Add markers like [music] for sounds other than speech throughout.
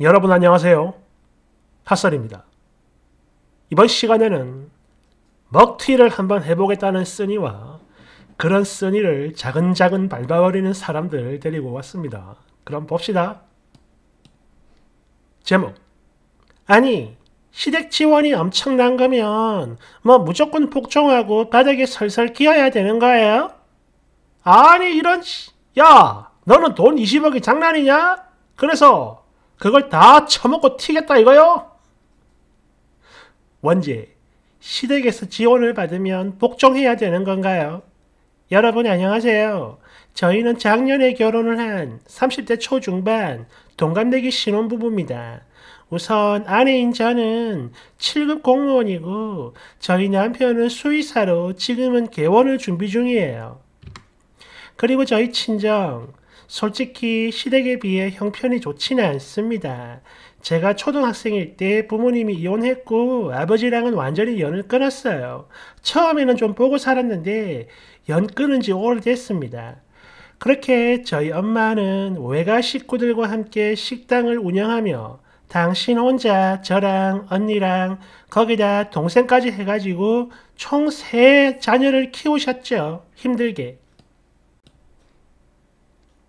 여러분 안녕하세요. 핫설입니다. 이번 시간에는 먹튀를 한번 해보겠다는 쓰니와 그런 쓰니를 자근자근 밟아버리는 사람들 데리고 왔습니다. 그럼 봅시다. 제목 아니 시댁 지원이 엄청난 거면 뭐 무조건 복종하고 바닥에 설설 기어야 되는 거예요? 아니 이런 야 너는 돈 20억이 장난이냐? 그래서 그걸 다 처먹고 튀겠다 이거요? 원제, 시댁에서 지원을 받으면 복종해야 되는 건가요? 여러분 안녕하세요. 저희는 작년에 결혼을 한 30대 초중반 동갑내기 신혼부부입니다. 우선 아내인 저는 7급 공무원이고 저희 남편은 수의사로 지금은 개원을 준비 중이에요. 그리고 저희 친정, 솔직히 시댁에 비해 형편이 좋지는 않습니다. 제가 초등학생일 때 부모님이 이혼했고 아버지랑은 완전히 연을 끊었어요. 처음에는 좀 보고 살았는데 연 끊은 지 오래됐습니다. 그렇게 저희 엄마는 외가 식구들과 함께 식당을 운영하며 당신 혼자 저랑 언니랑 거기다 동생까지 해가지고 총 세 자녀를 키우셨죠. 힘들게.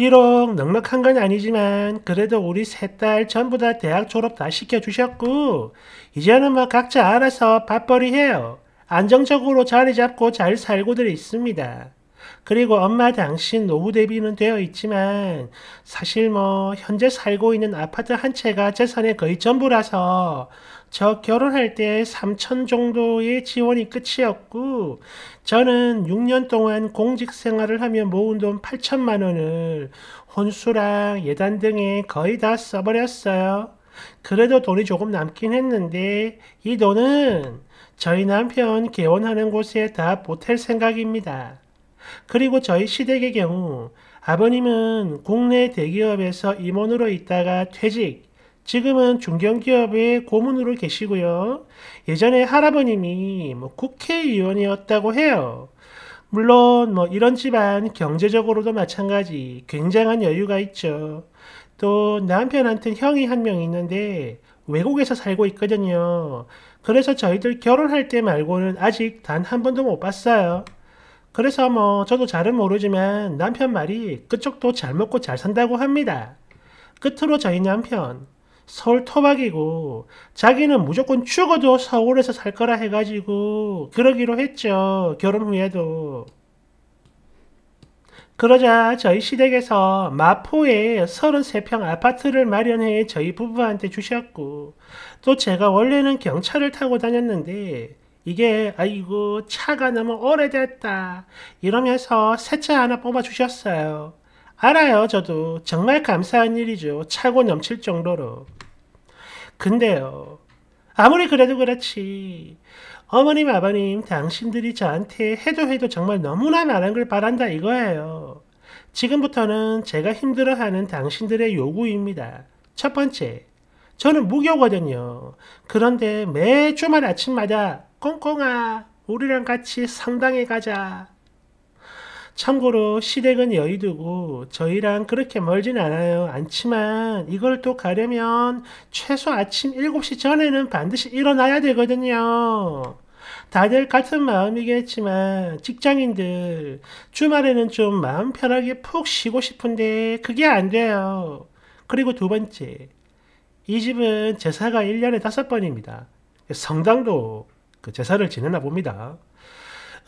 비록 넉넉한 건 아니지만 그래도 우리 셋 딸 전부 다 대학 졸업 다 시켜주셨고 이제는 뭐 각자 알아서 밥벌이 해요. 안정적으로 자리 잡고 잘 살고들 있습니다. 그리고 엄마 당신 노후 대비는 되어 있지만 사실 뭐 현재 살고 있는 아파트 한 채가 재산의 거의 전부라서 저 결혼할 때 3천 정도의 지원이 끝이었고 저는 6년 동안 공직 생활을 하며 모은 돈 8천만 원을 혼수랑 예단 등에 거의 다 써버렸어요. 그래도 돈이 조금 남긴 했는데 이 돈은 저희 남편 개원하는 곳에 다 보탤 생각입니다. 그리고 저희 시댁의 경우 아버님은 국내 대기업에서 임원으로 있다가 퇴직, 지금은 중견기업의 고문으로 계시고요. 예전에 할아버님이 뭐 국회의원이었다고 해요. 물론 뭐 이런 집안 경제적으로도 마찬가지 굉장한 여유가 있죠. 또 남편한테 형이 한 명 있는데 외국에서 살고 있거든요. 그래서 저희들 결혼할 때 말고는 아직 단 한 번도 못 봤어요. 그래서 뭐 저도 잘은 모르지만 남편 말이 그쪽도 잘 먹고 잘 산다고 합니다. 끝으로 저희 남편 서울 토박이고 자기는 무조건 죽어도 서울에서 살 거라 해가지고 그러기로 했죠. 결혼 후에도. 그러자 저희 시댁에서 마포에 33평 아파트를 마련해 저희 부부한테 주셨고 또 제가 원래는 경차를 타고 다녔는데 이게 아이고 차가 너무 오래됐다 이러면서 새 차 하나 뽑아주셨어요. 알아요, 저도. 정말 감사한 일이죠. 차고 넘칠 정도로. 근데요, 아무리 그래도 그렇지. 어머님, 아버님, 당신들이 저한테 해도 해도 정말 너무나 많은 걸 바란다 이거예요. 지금부터는 제가 힘들어하는 당신들의 요구입니다. 첫 번째, 저는 무교거든요. 그런데 매주말 아침마다 꽁꽁아, 우리랑 같이 성당에 가자. 참고로 시댁은 여의도고 저희랑 그렇게 멀진 않아요. 않지만 이걸 또 가려면 최소 아침 7시 전에는 반드시 일어나야 되거든요. 다들 같은 마음이겠지만 직장인들 주말에는 좀 마음 편하게 푹 쉬고 싶은데 그게 안 돼요. 그리고 두 번째, 이 집은 제사가 1년에 다 번입니다. 성당도 그 제사를 지내나 봅니다.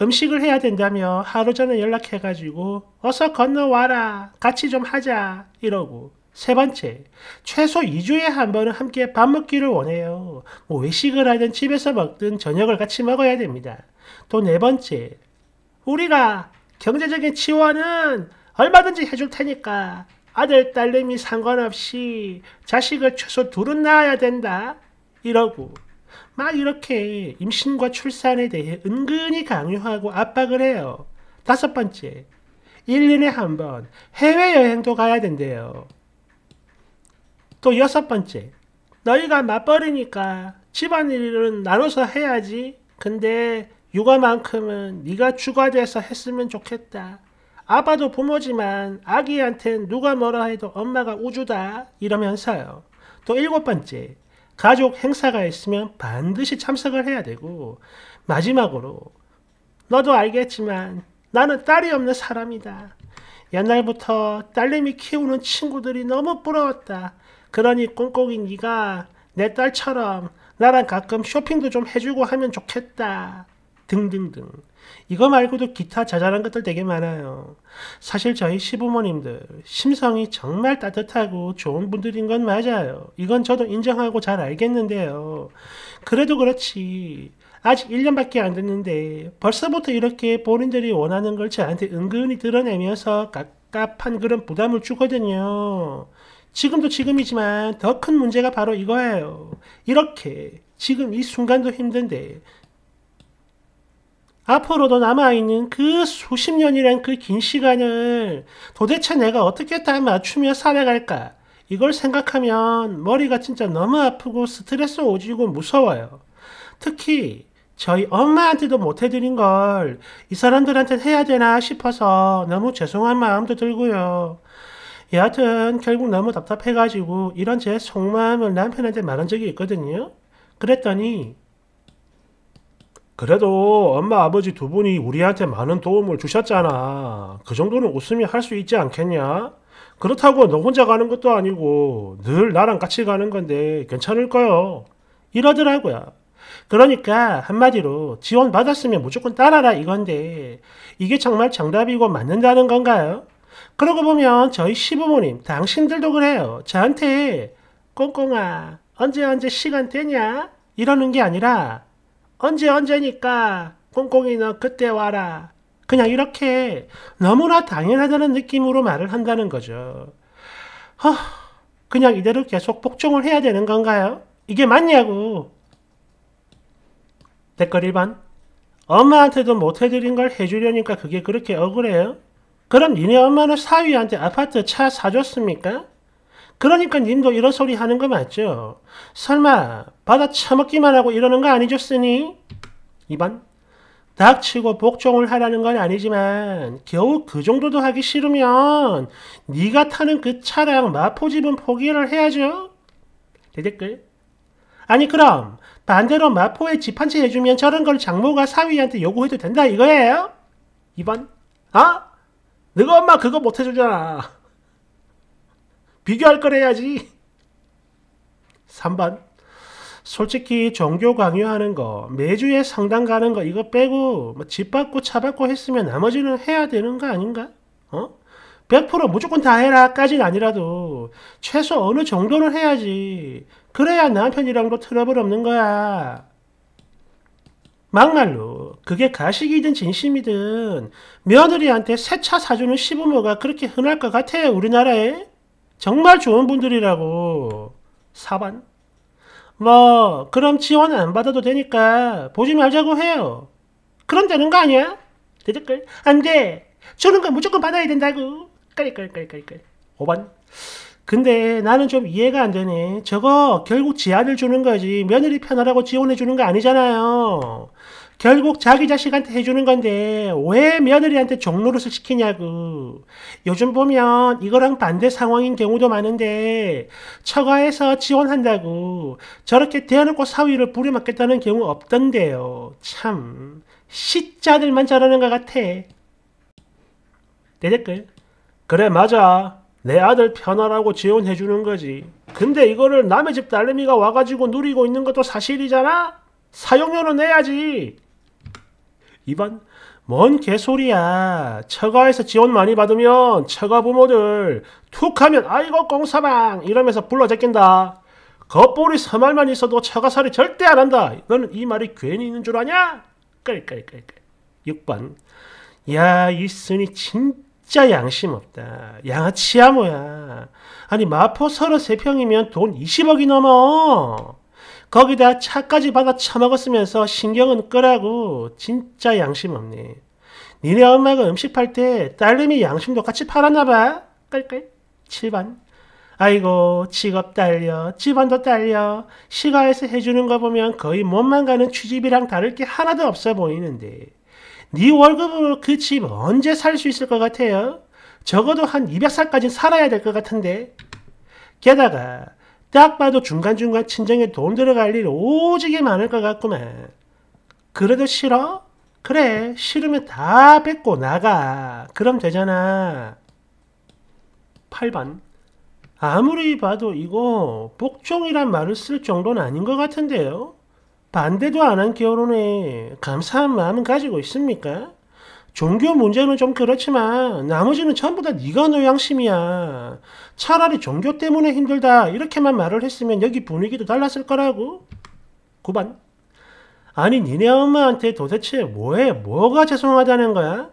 음식을 해야 된다며 하루 전에 연락해가지고 어서 건너와라. 같이 좀 하자. 이러고. 세 번째, 최소 2주에 한 번은 함께 밥 먹기를 원해요. 뭐 외식을 하든 집에서 먹든 저녁을 같이 먹어야 됩니다. 또 네 번째, 우리가 경제적인 지원은 얼마든지 해줄 테니까 아들, 딸내미 상관없이 자식을 최소 둘은 낳아야 된다. 이러고 막 이렇게 임신과 출산에 대해 은근히 강요하고 압박을 해요. 다섯 번째, 1년에 한 번 해외여행도 가야 된대요. 또 여섯 번째, 너희가 맞벌이니까 집안일은 나눠서 해야지. 근데 육아만큼은 네가 추가돼서 했으면 좋겠다. 아빠도 부모지만 아기한텐 누가 뭐라 해도 엄마가 우주다 이러면서요. 또 일곱 번째, 가족 행사가 있으면 반드시 참석을 해야 되고 마지막으로 너도 알겠지만 나는 딸이 없는 사람이다. 옛날부터 딸내미 키우는 친구들이 너무 부러웠다. 그러니 꽁꽁인 네가 내 딸처럼 나랑 가끔 쇼핑도 좀 해주고 하면 좋겠다. 등등등. 이거 말고도 기타 자잘한 것들 되게 많아요. 사실 저희 시부모님들 심성이 정말 따뜻하고 좋은 분들인 건 맞아요. 이건 저도 인정하고 잘 알겠는데요. 그래도 그렇지 아직 1년밖에 안 됐는데 벌써부터 이렇게 본인들이 원하는 걸 저한테 은근히 드러내면서 갑갑한 그런 부담을 주거든요. 지금도 지금이지만 더 큰 문제가 바로 이거예요. 이렇게 지금 이 순간도 힘든데 앞으로도 남아있는 그 수십 년이란 그 긴 시간을 도대체 내가 어떻게 다 맞추며 살아갈까? 이걸 생각하면 머리가 진짜 너무 아프고 스트레스 오지고 무서워요. 특히 저희 엄마한테도 못해드린 걸 이 사람들한테 해야 되나 싶어서 너무 죄송한 마음도 들고요. 여하튼 결국 너무 답답해가지고 이런 제 속마음을 남편한테 말한 적이 있거든요. 그랬더니 그래도 엄마 아버지 두 분이 우리한테 많은 도움을 주셨잖아. 그 정도는 웃음이 할수 있지 않겠냐? 그렇다고 너 혼자 가는 것도 아니고 늘 나랑 같이 가는 건데 괜찮을까요? 이러더라고요. 그러니까 한마디로 지원 받았으면 무조건 따라라 이건데 이게 정말 정답이고 맞는다는 건가요? 그러고 보면 저희 시부모님 당신들도 그래요. 저한테 꽁꽁아 언제 언제 시간 되냐? 이러는 게 아니라 언제 언제니까 꽁꽁이 너 그때 와라. 그냥 이렇게 너무나 당연하다는 느낌으로 말을 한다는 거죠. 허, 그냥 이대로 계속 복종을 해야 되는 건가요? 이게 맞냐고. 댓글 1번. 엄마한테도 못해드린 걸 해주려니까 그게 그렇게 억울해요? 그럼 니네 엄마는 사위한테 아파트 차 사줬습니까? 그러니까 님도 이런 소리 하는 거 맞죠? 설마 받아 처먹기만 하고 이러는 거 아니죠, 쓰니? 2번 닥치고 복종을 하라는 건 아니지만 겨우 그 정도도 하기 싫으면 네가 타는 그차량 마포집은 포기를 해야죠. 대댓글 아니 그럼 반대로 마포에 집 한 채 해주면 저런 걸 장모가 사위한테 요구해도 된다 이거예요? 2번 아? 어? 네가 엄마 그거 못해주잖아. 비교할 걸 해야지. 3번. 솔직히 종교 강요하는 거, 매주에 상담 가는 거 이거 빼고 뭐 집 받고 차 받고 했으면 나머지는 해야 되는 거 아닌가? 어? 100% 무조건 다 해라 까진 아니라도 최소 어느 정도는 해야지. 그래야 남편이랑도 트러블 없는 거야. 막말로 그게 가식이든 진심이든 며느리한테 새 차 사주는 시부모가 그렇게 흔할 것같아 우리나라에? 정말 좋은 분들이라고 4번 뭐 그럼 지원 안 받아도 되니까 보지 말자고 해요 그럼 되는 거 아니야? 대댓글 안돼 주는 건 무조건 받아야 된다고 까리까리까 5번 근데 나는 좀 이해가 안 되네 저거 결국 지하를 주는 거지 며느리 편하라고 지원해 주는 거 아니잖아요 결국 자기 자식한테 해주는 건데 왜 며느리한테 종로릇을 시키냐고. 요즘 보면 이거랑 반대 상황인 경우도 많은데 처가에서 지원한다고 저렇게 대놓고 사위를 부려먹겠다는 경우 없던데요. 참 시자들만 잘하는 것 같아. 내 댓글 그래 맞아. 내 아들 편하라고 지원해주는 거지. 근데 이거를 남의 집 딸내미가 와가지고 누리고 있는 것도 사실이잖아? 사용료는 내야지. 2번 뭔 개소리야 처가에서 지원 많이 받으면 처가 부모들 툭하면 아이고 꽁사방 이러면서 불러 제낀다 겉보리 서말만 있어도 처가살이 절대 안 한다 너는 이 말이 괜히 있는 줄 아냐? 끌끌끌끌 6번 야 이순이 진짜 양심 없다 양아치야 뭐야 아니 마포 33평이면 돈 20억이 넘어 거기다 차까지 받아 처먹었으면서 신경은 끄라고 진짜 양심 없네. 니네 엄마가 음식 팔 때 딸내미 양심도 같이 팔았나봐. 깔깔. 7반. 아이고 직업 딸려 집안도 딸려 시가에서 해주는 거 보면 거의 몸만 가는 취집이랑 다를 게 하나도 없어 보이는데 네 월급으로 그 집 언제 살 수 있을 것 같아요? 적어도 한 200살까지 살아야 될 것 같은데 게다가 딱 봐도 중간중간 친정에 돈 들어갈 일 오지게 많을 것 같구만. 그래도 싫어? 그래, 싫으면 다 뺏고 나가. 그럼 되잖아. 8번. 아무리 봐도 이거 복종이란 말을 쓸 정도는 아닌 것 같은데요? 반대도 안 한 결혼에 감사한 마음은 가지고 있습니까? 종교 문제는 좀 그렇지만 나머지는 전부 다 네가 너 양심이야. 차라리 종교 때문에 힘들다 이렇게만 말을 했으면 여기 분위기도 달랐을 거라고. 9반 아니 니네 엄마한테 도대체 뭐해? 뭐가 죄송하다는 거야?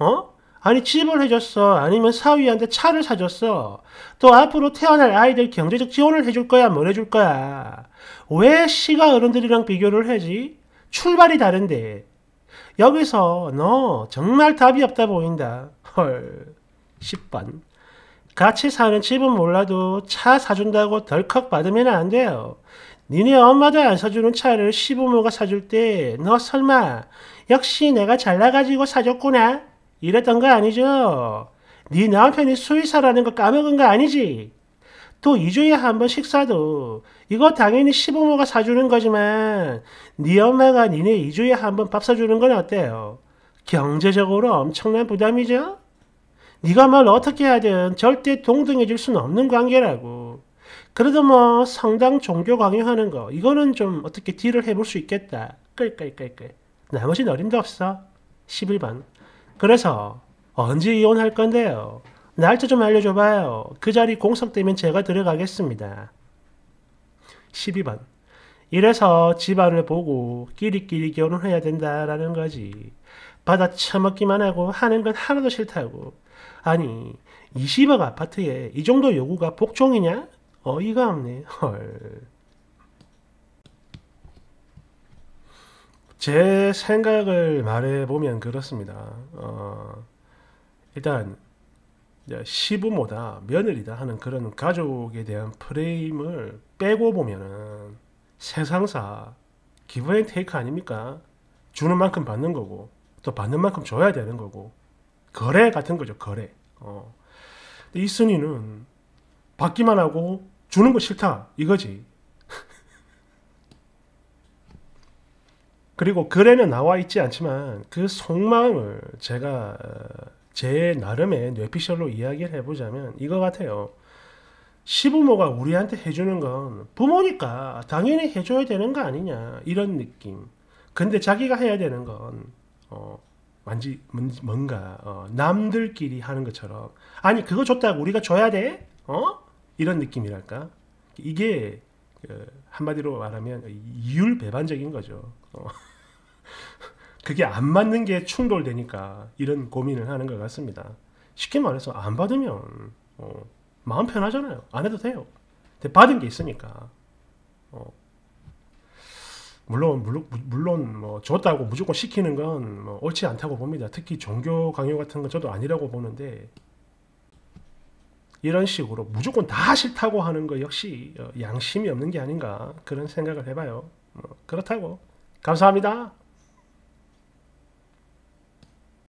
어? 아니 집을 해줬어. 아니면 사위한테 차를 사줬어. 또 앞으로 태어날 아이들 경제적 지원을 해줄 거야? 뭘 해줄 거야? 왜 시가 어른들이랑 비교를 하지? 출발이 다른데 여기서 너 정말 답이 없다 보인다. 헐. 10번. 같이 사는 집은 몰라도 차 사준다고 덜컥 받으면 안 돼요. 니네 엄마도 안 사주는 차를 시부모가 사줄 때 너 설마 역시 내가 잘나가지고 사줬구나? 이랬던 거 아니죠? 네 남편이 수의사라는 거 까먹은 거 아니지? 또 2주에 한 번 식사도 이거 당연히 시부모가 사주는 거지만 네 엄마가 니네 2주에 한 번 밥 사주는 건 어때요? 경제적으로 엄청난 부담이죠? 네가 뭘 어떻게 하든 절대 동등해질 수는 없는 관계라고. 그래도 뭐 성당 종교 강요하는 거 이거는 좀 어떻게 딜을 해볼 수 있겠다. 끌끌끌끌. 나머지는 어림도 없어. 11번. 그래서 언제 이혼할 건데요? 날짜 좀 알려줘봐요. 그 자리 공석 되면 제가 들어가겠습니다. 12번. 이래서 집안을 보고 끼리끼리 결혼해야 된다라는 거지. 받아 처먹기만 하고 하는 건 하나도 싫다고. 아니, 20억 아파트에 이 정도 요구가 복종이냐? 어이가 없네. 헐. 제 생각을 말해보면 그렇습니다. 어, 일단 시부모다 며느리다 하는 그런 가족에 대한 프레임을 빼고 보면은 세상사 기브앤테이크 아닙니까? 주는 만큼 받는 거고 또 받는 만큼 줘야 되는 거고 거래 같은 거죠 거래 어. 근데 이순이는 받기만 하고 주는 거 싫다 이거지 [laughs] 그리고 글에는 나와 있지 않지만 그 속마음을 제가 어, 제 나름의 뇌피셜로 이야기를 해보자면 이거 같아요. 시부모가 우리한테 해주는 건 부모니까 당연히 해줘야 되는 거 아니냐 이런 느낌. 근데 자기가 해야 되는 건 어, 완지 뭔가 어, 남들끼리 하는 것처럼 아니 그거 줬다고 우리가 줘야 돼? 어? 이런 느낌이랄까. 이게 그, 한마디로 말하면 이율 배반적인 거죠. 어. [laughs] 그게 안 맞는 게 충돌되니까 이런 고민을 하는 것 같습니다. 쉽게 말해서 안 받으면 어, 마음 편하잖아요. 안 해도 돼요. 근데 받은 게 있으니까. 어, 물론 물론 물론 뭐 줬다고 무조건 시키는 건뭐 옳지 않다고 봅니다. 특히 종교 강요 같은 건 저도 아니라고 보는데 이런 식으로 무조건 다 싫다고 하는 거 역시 어, 양심이 없는 게 아닌가 그런 생각을 해봐요. 뭐 그렇다고 감사합니다.